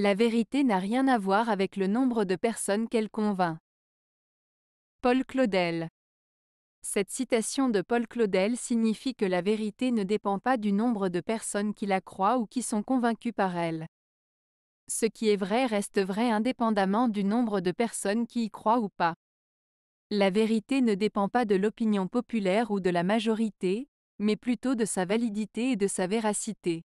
La vérité n'a rien à voir avec le nombre de personnes qu'elle convainc. Paul Claudel Cette citation de Paul Claudel signifie que la vérité ne dépend pas du nombre de personnes qui la croient ou qui sont convaincues par elle. Ce qui est vrai reste vrai indépendamment du nombre de personnes qui y croient ou pas. La vérité ne dépend pas de l'opinion populaire ou de la majorité, mais plutôt de sa validité et de sa véracité.